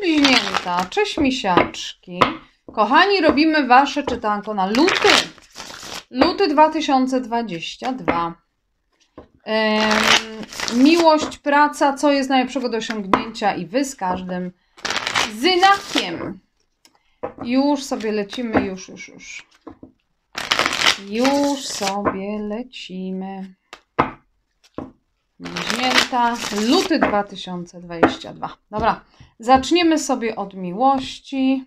Bliźnięta. Cześć misiaczki. Kochani, robimy Wasze czytanko na luty. Luty 2022. Ym, miłość, praca, co jest najlepszego do osiągnięcia i Wy z każdym znakiem. Już sobie lecimy, już, już, już. Już sobie lecimy. Bliźnięta, luty 2022. Dobra, zaczniemy sobie od miłości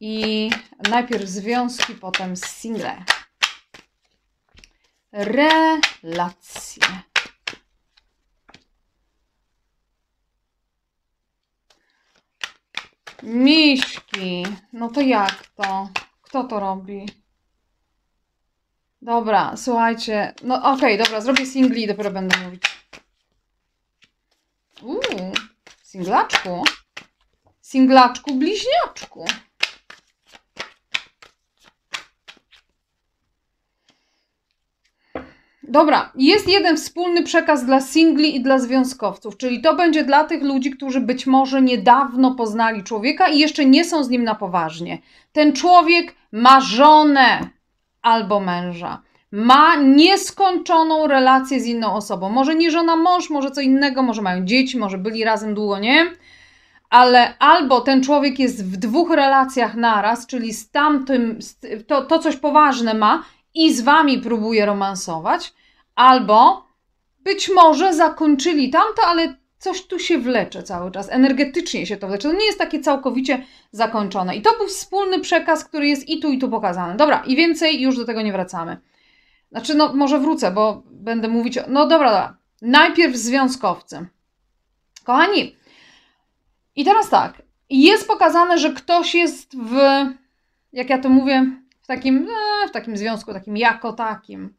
i najpierw związki, potem single. Relacje. Miśki. No to jak to? Kto to robi? Dobra, słuchajcie. No okej, okay, dobra, zrobię singli i dopiero będę mówić. Uuu, singlaczku. Singlaczku, bliźniaczku. Dobra, jest jeden wspólny przekaz dla singli i dla związkowców, czyli to będzie dla tych ludzi, którzy być może niedawno poznali człowieka i jeszcze nie są z nim na poważnie. Ten człowiek ma żonę, albo męża. Ma nieskończoną relację z inną osobą. Może nie żona, mąż, może co innego, może mają dzieci, może byli razem długo, nie? ale albo ten człowiek jest w dwóch relacjach naraz, czyli z tamtym, to, to coś poważne ma i z wami próbuje romansować, albo być może zakończyli tamto, ale coś tu się wlecze cały czas, energetycznie się to wlecze. To nie jest takie całkowicie zakończone. I to był wspólny przekaz, który jest i tu, i tu pokazany. Dobra, i więcej już do tego nie wracamy. Znaczy, no może wrócę, bo będę mówić. O... No dobra, dobra. Najpierw związkowcy. Kochani, i teraz tak. Jest pokazane, że ktoś jest w, jak ja to mówię, w takim, e, w takim związku, takim jako takim.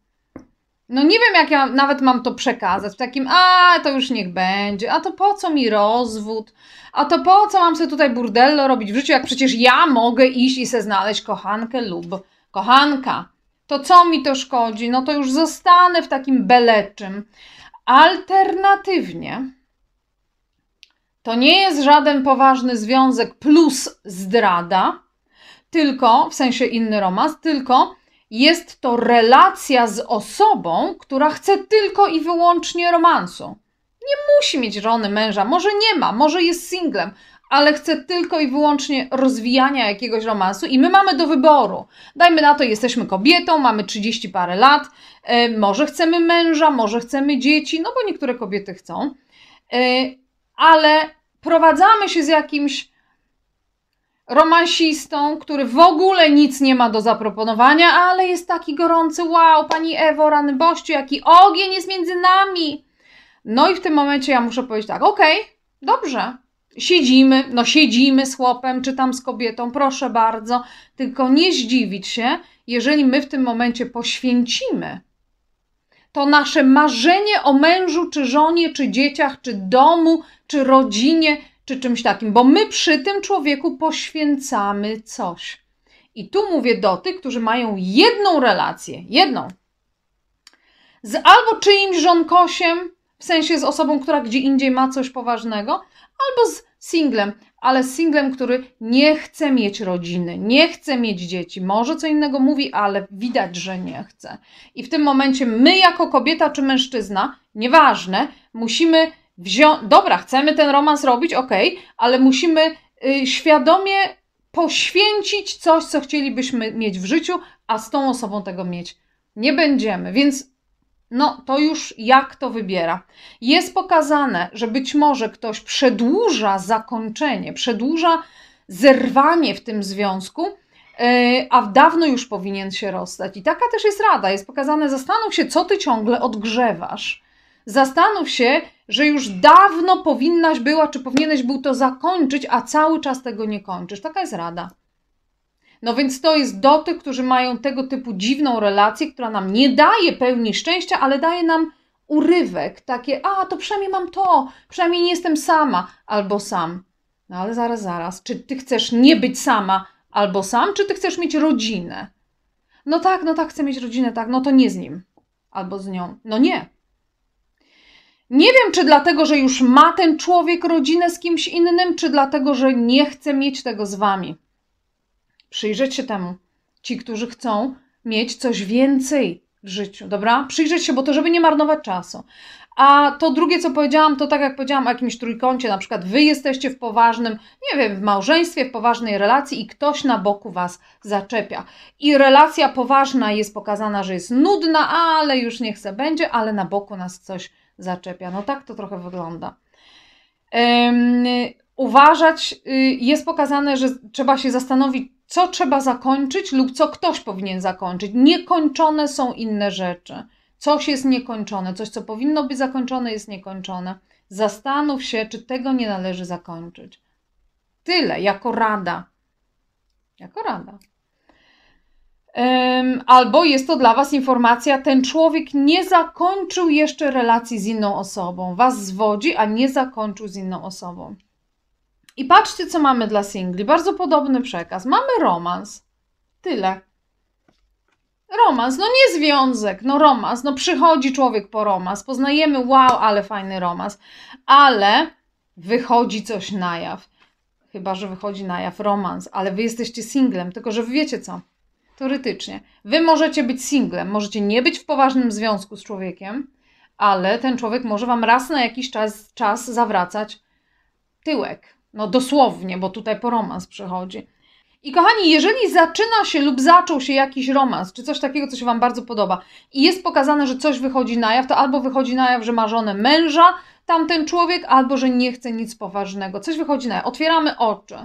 No nie wiem, jak ja nawet mam to przekazać. W takim, a to już niech będzie, a to po co mi rozwód, a to po co mam sobie tutaj burdello robić w życiu, jak przecież ja mogę iść i se znaleźć kochankę lub kochanka. To co mi to szkodzi? No to już zostanę w takim beleczym. Alternatywnie, to nie jest żaden poważny związek plus zdrada, tylko w sensie inny romans, tylko jest to relacja z osobą, która chce tylko i wyłącznie romansu. Nie musi mieć żony, męża, może nie ma, może jest singlem, ale chce tylko i wyłącznie rozwijania jakiegoś romansu i my mamy do wyboru. Dajmy na to, jesteśmy kobietą, mamy 30 parę lat, e, może chcemy męża, może chcemy dzieci, no bo niektóre kobiety chcą, e, ale prowadzamy się z jakimś romansistą, który w ogóle nic nie ma do zaproponowania, ale jest taki gorący, wow, pani Ewo, rany bościu, jaki ogień jest między nami. No i w tym momencie ja muszę powiedzieć tak, okej, okay, dobrze, siedzimy, no siedzimy z chłopem, czy tam z kobietą, proszę bardzo, tylko nie zdziwić się, jeżeli my w tym momencie poświęcimy to nasze marzenie o mężu, czy żonie, czy dzieciach, czy domu, czy rodzinie, czy czymś takim, bo my przy tym człowieku poświęcamy coś. I tu mówię do tych, którzy mają jedną relację, jedną. Z albo czyimś żonkosiem, w sensie z osobą, która gdzie indziej ma coś poważnego, albo z singlem, ale z singlem, który nie chce mieć rodziny, nie chce mieć dzieci. Może co innego mówi, ale widać, że nie chce. I w tym momencie my, jako kobieta czy mężczyzna, nieważne, musimy wzią- dobra, chcemy ten romans robić, ok, ale musimy y, świadomie poświęcić coś, co chcielibyśmy mieć w życiu, a z tą osobą tego mieć nie będziemy. Więc no, to już jak to wybiera. Jest pokazane, że być może ktoś przedłuża zakończenie, przedłuża zerwanie w tym związku, y, a dawno już powinien się rozstać. I taka też jest rada. Jest pokazane, zastanów się, co ty ciągle odgrzewasz. Zastanów się, że już dawno powinnaś była, czy powinieneś był to zakończyć, a cały czas tego nie kończysz. Taka jest rada. No więc to jest do tych, którzy mają tego typu dziwną relację, która nam nie daje pełni szczęścia, ale daje nam urywek, takie, a to przynajmniej mam to, przynajmniej nie jestem sama albo sam. No ale zaraz, zaraz, czy ty chcesz nie być sama albo sam, czy ty chcesz mieć rodzinę? No tak, no tak, chcę mieć rodzinę, tak, no to nie z nim albo z nią. No nie, nie wiem, czy dlatego, że już ma ten człowiek rodzinę z kimś innym, czy dlatego, że nie chce mieć tego z wami. Przyjrzeć się temu. Ci, którzy chcą mieć coś więcej w życiu, dobra? Przyjrzeć się, bo to, żeby nie marnować czasu. A to drugie, co powiedziałam, to tak jak powiedziałam o jakimś trójkącie, na przykład wy jesteście w poważnym, nie wiem, w małżeństwie, w poważnej relacji i ktoś na boku was zaczepia. I relacja poważna jest pokazana, że jest nudna, ale już niech chce, będzie, ale na boku nas coś zaczepia. No tak to trochę wygląda. Uważać, y, jest pokazane, że trzeba się zastanowić, co trzeba zakończyć lub co ktoś powinien zakończyć. Niekończone są inne rzeczy. Coś jest niekończone, coś, co powinno być zakończone, jest niekończone. Zastanów się, czy tego nie należy zakończyć. Tyle, jako rada. Jako rada albo jest to dla Was informacja, ten człowiek nie zakończył jeszcze relacji z inną osobą, Was zwodzi, a nie zakończył z inną osobą. I patrzcie, co mamy dla singli. Bardzo podobny przekaz. Mamy romans. Tyle. Romans, no nie związek, no romans, no przychodzi człowiek po romans, poznajemy, wow, ale fajny romans, ale wychodzi coś na jaw. Chyba, że wychodzi na jaw romans, ale wy jesteście singlem, tylko że wy wiecie co, Teoretycznie. Wy możecie być singlem, możecie nie być w poważnym związku z człowiekiem, ale ten człowiek może wam raz na jakiś czas, czas zawracać tyłek. No dosłownie, bo tutaj po romans przychodzi. I kochani, jeżeli zaczyna się lub zaczął się jakiś romans, czy coś takiego, co się Wam bardzo podoba, i jest pokazane, że coś wychodzi na jaw, to albo wychodzi na jaw, że ma żonę męża tamten człowiek, albo że nie chce nic poważnego. Coś wychodzi na jaw. Otwieramy oczy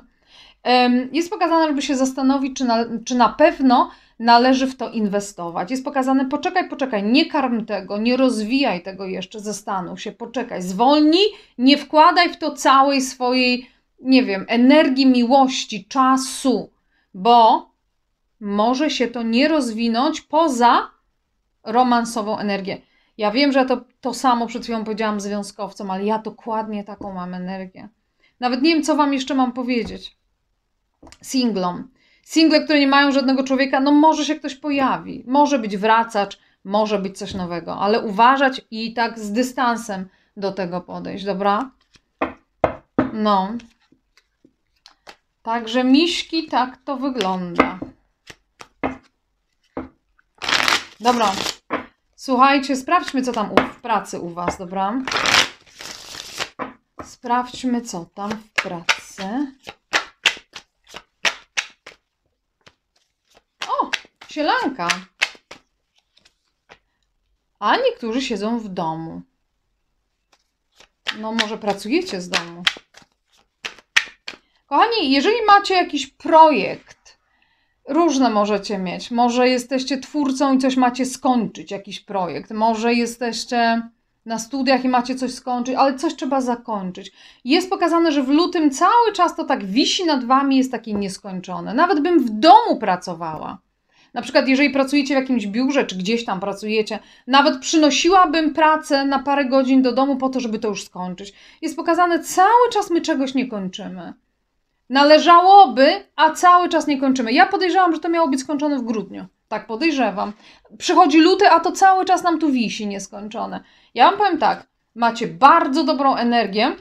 jest pokazane, żeby się zastanowić, czy na, czy na pewno należy w to inwestować. Jest pokazane, poczekaj, poczekaj, nie karm tego, nie rozwijaj tego jeszcze, zastanów się, poczekaj, zwolnij, nie wkładaj w to całej swojej, nie wiem, energii, miłości, czasu, bo może się to nie rozwinąć poza romansową energię. Ja wiem, że to, to samo przed chwilą powiedziałam związkowcom, ale ja dokładnie taką mam energię. Nawet nie wiem, co Wam jeszcze mam powiedzieć singlom. Single, które nie mają żadnego człowieka, no może się ktoś pojawi, może być wracacz, może być coś nowego, ale uważać i tak z dystansem do tego podejść, dobra? No. Także miśki, tak to wygląda. Dobra. Słuchajcie, sprawdźmy, co tam w pracy u Was, dobra? Sprawdźmy, co tam w pracy. sielanka. A niektórzy siedzą w domu. No może pracujecie z domu. Kochani, jeżeli macie jakiś projekt, różne możecie mieć. Może jesteście twórcą i coś macie skończyć, jakiś projekt. Może jesteście na studiach i macie coś skończyć, ale coś trzeba zakończyć. Jest pokazane, że w lutym cały czas to tak wisi nad wami, jest takie nieskończone. Nawet bym w domu pracowała. Na przykład, jeżeli pracujecie w jakimś biurze, czy gdzieś tam pracujecie, nawet przynosiłabym pracę na parę godzin do domu po to, żeby to już skończyć. Jest pokazane, cały czas my czegoś nie kończymy. Należałoby, a cały czas nie kończymy. Ja podejrzewam, że to miało być skończone w grudniu. Tak podejrzewam. Przychodzi luty, a to cały czas nam tu wisi nieskończone. Ja Wam powiem tak, macie bardzo dobrą energię,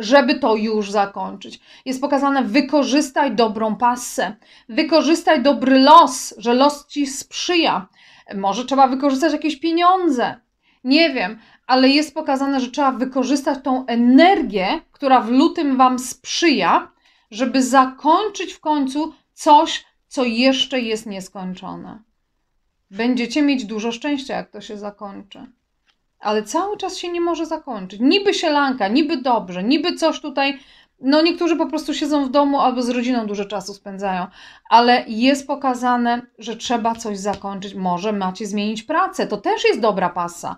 żeby to już zakończyć. Jest pokazane: wykorzystaj dobrą pasję wykorzystaj dobry los, że los ci sprzyja. Może trzeba wykorzystać jakieś pieniądze. Nie wiem, ale jest pokazane, że trzeba wykorzystać tą energię, która w lutym Wam sprzyja, żeby zakończyć w końcu coś, co jeszcze jest nieskończone. Będziecie mieć dużo szczęścia, jak to się zakończy ale cały czas się nie może zakończyć. Niby sielanka, niby dobrze, niby coś tutaj. No, niektórzy po prostu siedzą w domu albo z rodziną dużo czasu spędzają, ale jest pokazane, że trzeba coś zakończyć. Może macie zmienić pracę, to też jest dobra pasa.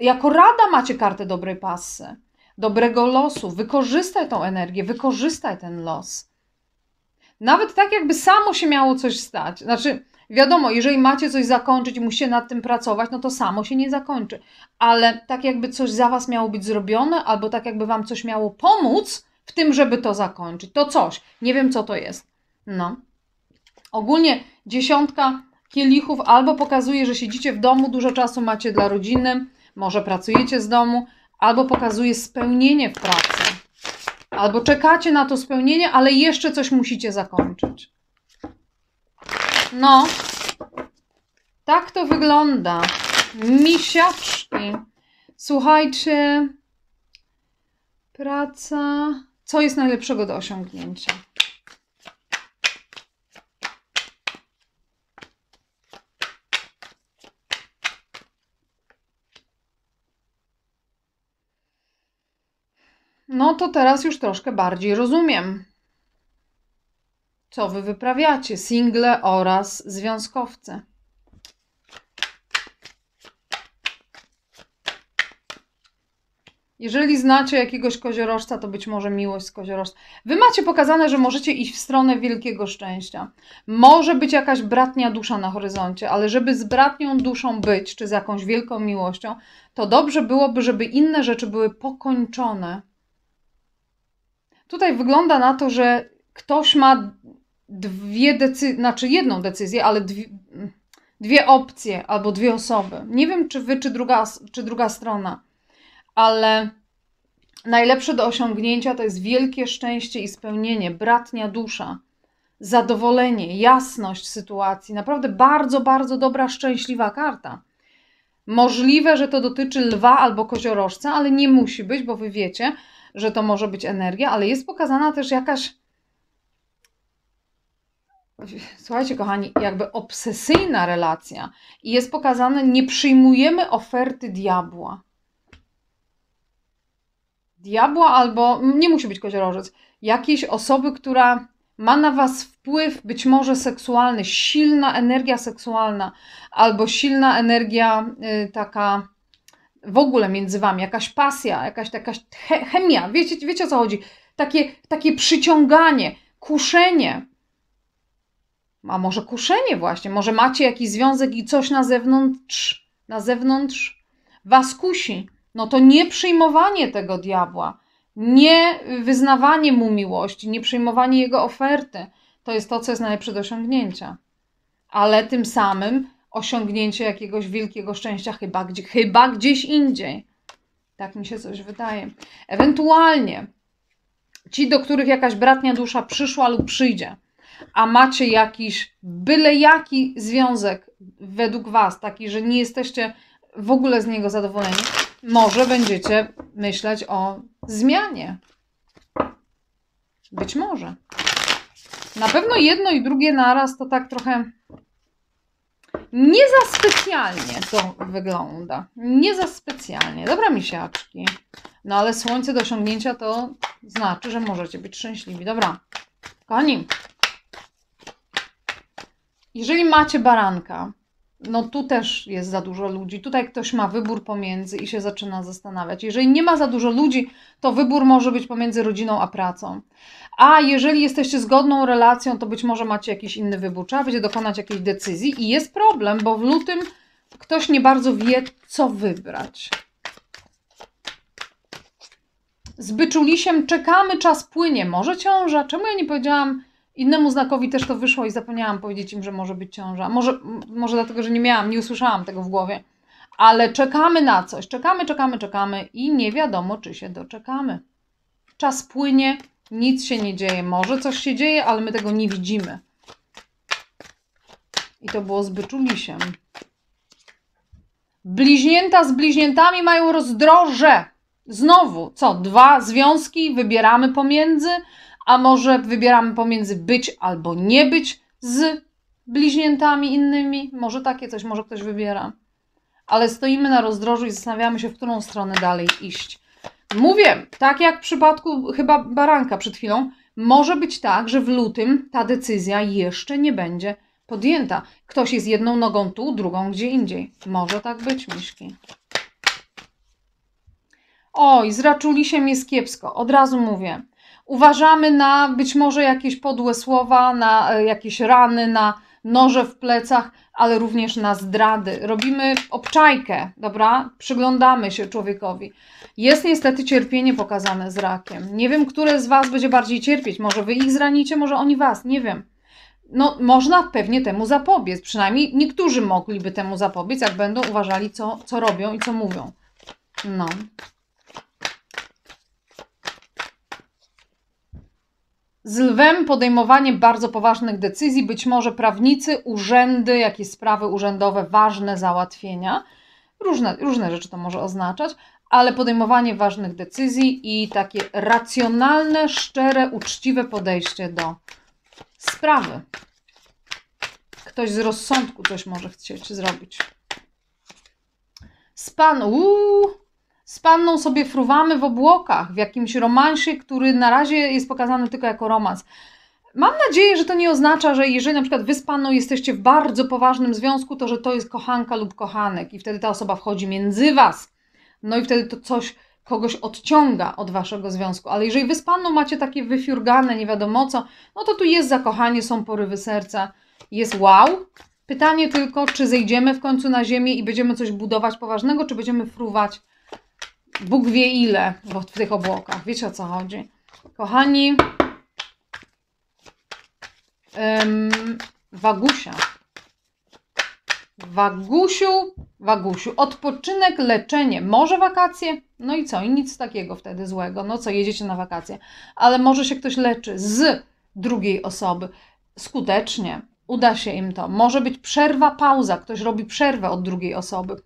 Jako rada macie kartę dobrej pasy, dobrego losu. Wykorzystaj tą energię, wykorzystaj ten los. Nawet tak, jakby samo się miało coś stać. Znaczy, Wiadomo, jeżeli macie coś zakończyć, musicie nad tym pracować, no to samo się nie zakończy. Ale tak jakby coś za was miało być zrobione, albo tak jakby wam coś miało pomóc w tym, żeby to zakończyć. To coś. Nie wiem, co to jest. No. Ogólnie dziesiątka kielichów albo pokazuje, że siedzicie w domu, dużo czasu macie dla rodziny, może pracujecie z domu, albo pokazuje spełnienie w pracy. Albo czekacie na to spełnienie, ale jeszcze coś musicie zakończyć. No, tak to wygląda. Misiaczki. Słuchajcie, praca. Co jest najlepszego do osiągnięcia? No to teraz już troszkę bardziej rozumiem co wy wyprawiacie, single oraz związkowce. Jeżeli znacie jakiegoś koziorożca, to być może miłość z koziorożca. Wy macie pokazane, że możecie iść w stronę wielkiego szczęścia. Może być jakaś bratnia dusza na horyzoncie, ale żeby z bratnią duszą być, czy z jakąś wielką miłością, to dobrze byłoby, żeby inne rzeczy były pokończone. Tutaj wygląda na to, że ktoś ma dwie decyzje, znaczy jedną decyzję, ale dwie, dwie opcje albo dwie osoby. Nie wiem, czy wy, czy druga, czy druga strona, ale najlepsze do osiągnięcia to jest wielkie szczęście i spełnienie, bratnia dusza, zadowolenie, jasność sytuacji. Naprawdę bardzo, bardzo dobra, szczęśliwa karta. Możliwe, że to dotyczy lwa albo koziorożca, ale nie musi być, bo wy wiecie, że to może być energia, ale jest pokazana też jakaś Słuchajcie, kochani, jakby obsesyjna relacja i jest pokazane, nie przyjmujemy oferty diabła. Diabła albo nie musi być koziorożec, jakiejś osoby, która ma na was wpływ, być może seksualny, silna energia seksualna albo silna energia y, taka w ogóle między wami, jakaś pasja, jakaś, jakaś chemia. Wiecie, wiecie o co chodzi? Takie, takie przyciąganie, kuszenie a może kuszenie właśnie, może macie jakiś związek i coś na zewnątrz, na zewnątrz was kusi. No to nie przyjmowanie tego diabła, nie wyznawanie mu miłości, nie przyjmowanie jego oferty, to jest to, co jest najlepsze do osiągnięcia. Ale tym samym osiągnięcie jakiegoś wielkiego szczęścia chyba, chyba gdzieś indziej. Tak mi się coś wydaje. Ewentualnie ci, do których jakaś bratnia dusza przyszła lub przyjdzie – a macie jakiś byle jaki związek według Was, taki, że nie jesteście w ogóle z niego zadowoleni, może będziecie myśleć o zmianie. Być może. Na pewno jedno i drugie naraz to tak trochę nie za specjalnie to wygląda. Nie za specjalnie. Dobra, misiaczki. No ale słońce do osiągnięcia to znaczy, że możecie być szczęśliwi. Dobra. Kochani, jeżeli macie baranka, no tu też jest za dużo ludzi. Tutaj ktoś ma wybór pomiędzy i się zaczyna zastanawiać. Jeżeli nie ma za dużo ludzi, to wybór może być pomiędzy rodziną a pracą. A jeżeli jesteście zgodną relacją, to być może macie jakiś inny wybór. Trzeba będzie dokonać jakiejś decyzji i jest problem, bo w lutym ktoś nie bardzo wie, co wybrać. Z byczulisiem czekamy, czas płynie. Może ciąża? Czemu ja nie powiedziałam Innemu znakowi też to wyszło i zapomniałam powiedzieć im, że może być ciąża. Może, może dlatego, że nie miałam, nie usłyszałam tego w głowie. Ale czekamy na coś, czekamy, czekamy, czekamy i nie wiadomo, czy się doczekamy. Czas płynie, nic się nie dzieje. Może coś się dzieje, ale my tego nie widzimy. I to było z byczulisiem. Bliźnięta z bliźniętami mają rozdroże. Znowu, co? Dwa związki wybieramy pomiędzy a może wybieramy pomiędzy być albo nie być z bliźniętami innymi? Może takie coś, może ktoś wybiera. Ale stoimy na rozdrożu i zastanawiamy się, w którą stronę dalej iść. Mówię, tak jak w przypadku chyba baranka przed chwilą, może być tak, że w lutym ta decyzja jeszcze nie będzie podjęta. Ktoś jest jedną nogą tu, drugą gdzie indziej. Może tak być, miśki. Oj, z raczulisiem jest kiepsko, od razu mówię uważamy na być może jakieś podłe słowa, na e, jakieś rany, na noże w plecach, ale również na zdrady. Robimy obczajkę, dobra? Przyglądamy się człowiekowi. Jest niestety cierpienie pokazane z rakiem. Nie wiem, które z Was będzie bardziej cierpieć. Może Wy ich zranicie, może oni Was, nie wiem. No, można pewnie temu zapobiec. Przynajmniej niektórzy mogliby temu zapobiec, jak będą uważali, co, co robią i co mówią. No. z lwem podejmowanie bardzo poważnych decyzji, być może prawnicy, urzędy, jakieś sprawy urzędowe, ważne załatwienia. Różne, różne rzeczy to może oznaczać, ale podejmowanie ważnych decyzji i takie racjonalne, szczere, uczciwe podejście do sprawy. Ktoś z rozsądku coś może chcieć zrobić. z uuu, z panną sobie fruwamy w obłokach, w jakimś romansie, który na razie jest pokazany tylko jako romans. Mam nadzieję, że to nie oznacza, że jeżeli na przykład wy z panną jesteście w bardzo poważnym związku, to że to jest kochanka lub kochanek i wtedy ta osoba wchodzi między was. No i wtedy to coś kogoś odciąga od waszego związku. Ale jeżeli wy z panną macie takie wyfiurgane, nie wiadomo co, no to tu jest zakochanie, są porywy serca, jest wow. Pytanie tylko, czy zejdziemy w końcu na ziemię i będziemy coś budować poważnego, czy będziemy fruwać Bóg wie ile w tych obłokach. Wiecie o co chodzi. Kochani, ym, Wagusia. Wagusiu, Wagusiu, odpoczynek, leczenie, może wakacje? No i co? I nic takiego wtedy złego. No co, jedziecie na wakacje. Ale może się ktoś leczy z drugiej osoby skutecznie. Uda się im to. Może być przerwa, pauza. Ktoś robi przerwę od drugiej osoby.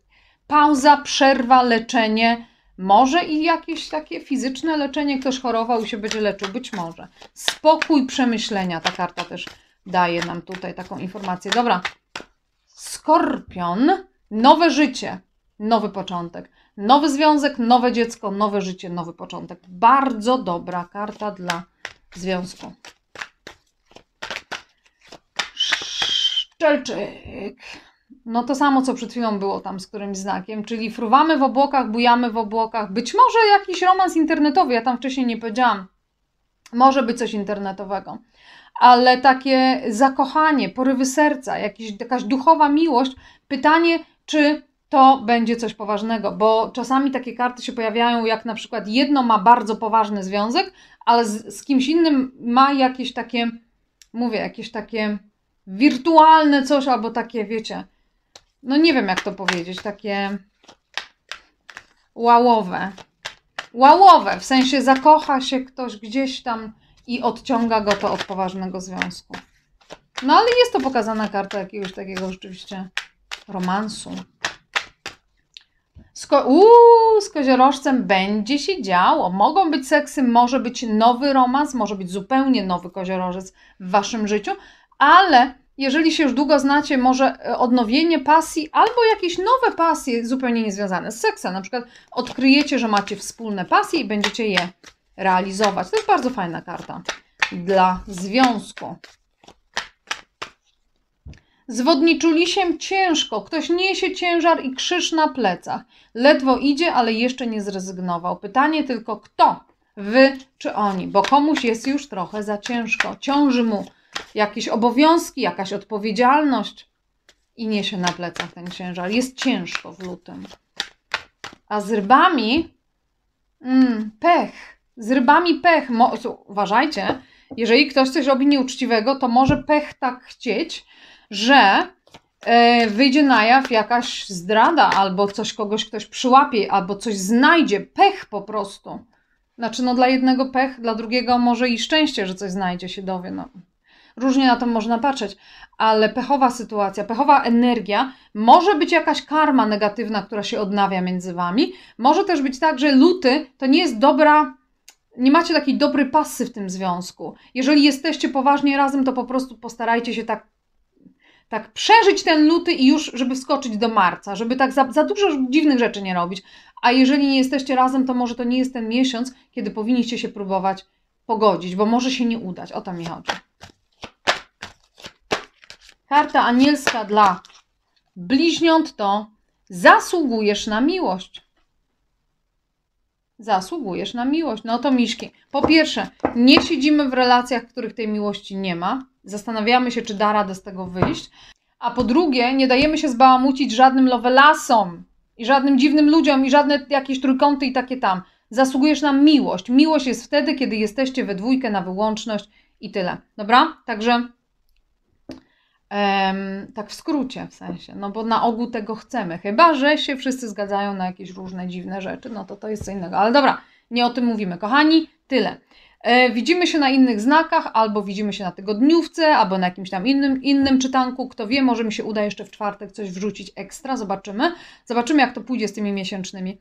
Pauza, przerwa, leczenie może i jakieś takie fizyczne leczenie, ktoś chorował i się będzie leczył, być może. Spokój przemyślenia, ta karta też daje nam tutaj taką informację. Dobra, skorpion, nowe życie, nowy początek. Nowy związek, nowe dziecko, nowe życie, nowy początek. Bardzo dobra karta dla związku. Szczelczyk. No to samo, co przed chwilą było tam z którymś znakiem, czyli fruwamy w obłokach, bujamy w obłokach. Być może jakiś romans internetowy, ja tam wcześniej nie powiedziałam. Może być coś internetowego. Ale takie zakochanie, porywy serca, jakaś, jakaś duchowa miłość, pytanie, czy to będzie coś poważnego, bo czasami takie karty się pojawiają, jak na przykład jedno ma bardzo poważny związek, ale z, z kimś innym ma jakieś takie, mówię, jakieś takie wirtualne coś albo takie, wiecie, no nie wiem jak to powiedzieć, takie łałowe. Łałowe, w sensie zakocha się ktoś gdzieś tam i odciąga go to od poważnego związku. No ale jest to pokazana karta jakiegoś takiego rzeczywiście romansu. Z, ko Uuu, z koziorożcem będzie się działo. Mogą być seksy, może być nowy romans, może być zupełnie nowy koziorożec w waszym życiu, ale jeżeli się już długo znacie, może e, odnowienie pasji albo jakieś nowe pasje zupełnie niezwiązane z seksem. Na przykład odkryjecie, że macie wspólne pasje i będziecie je realizować. To jest bardzo fajna karta dla związku. Z wodniczulisiem ciężko. Ktoś niesie ciężar i krzyż na plecach. Ledwo idzie, ale jeszcze nie zrezygnował. Pytanie tylko kto? Wy czy oni? Bo komuś jest już trochę za ciężko. Ciąży mu jakieś obowiązki, jakaś odpowiedzialność i niesie na plecach ten ciężar. Jest ciężko w lutym. A z rybami mm, pech. Z rybami pech. Mo uważajcie, jeżeli ktoś coś robi nieuczciwego, to może pech tak chcieć, że yy, wyjdzie na jaw jakaś zdrada, albo coś kogoś ktoś przyłapie, albo coś znajdzie. Pech po prostu. Znaczy, no dla jednego pech, dla drugiego może i szczęście, że coś znajdzie się dowie. No, Różnie na to można patrzeć, ale pechowa sytuacja, pechowa energia, może być jakaś karma negatywna, która się odnawia między wami. Może też być tak, że luty to nie jest dobra nie macie takiej dobrej pasy w tym związku. Jeżeli jesteście poważnie razem, to po prostu postarajcie się tak, tak przeżyć ten luty i już, żeby wskoczyć do marca, żeby tak za, za dużo dziwnych rzeczy nie robić. A jeżeli nie jesteście razem, to może to nie jest ten miesiąc, kiedy powinniście się próbować pogodzić, bo może się nie udać. O to mi chodzi. Karta anielska dla bliźniąt to zasługujesz na miłość. Zasługujesz na miłość. No to miszki. Po pierwsze, nie siedzimy w relacjach, w których tej miłości nie ma. Zastanawiamy się, czy da radę z tego wyjść. A po drugie, nie dajemy się zbałamucić żadnym lowelasom i żadnym dziwnym ludziom i żadne jakieś trójkąty i takie tam. Zasługujesz na miłość. Miłość jest wtedy, kiedy jesteście we dwójkę na wyłączność i tyle. Dobra? Także Um, tak w skrócie w sensie, no bo na ogół tego chcemy, chyba że się wszyscy zgadzają na jakieś różne dziwne rzeczy, no to to jest co innego, ale dobra, nie o tym mówimy, kochani, tyle. E, widzimy się na innych znakach, albo widzimy się na tygodniówce, albo na jakimś tam innym, innym czytanku. Kto wie, może mi się uda jeszcze w czwartek coś wrzucić ekstra, zobaczymy. Zobaczymy, jak to pójdzie z tymi miesięcznymi.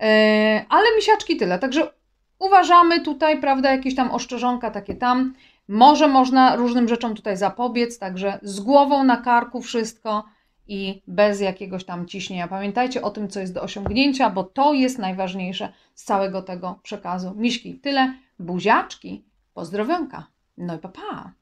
E, ale misiaczki tyle, także uważamy tutaj, prawda, jakieś tam oszczerzonka takie tam. Może można różnym rzeczom tutaj zapobiec, także z głową na karku wszystko i bez jakiegoś tam ciśnienia. Pamiętajcie o tym, co jest do osiągnięcia, bo to jest najważniejsze z całego tego przekazu. Miśki, tyle. Buziaczki, pozdrowionka. No i pa, pa.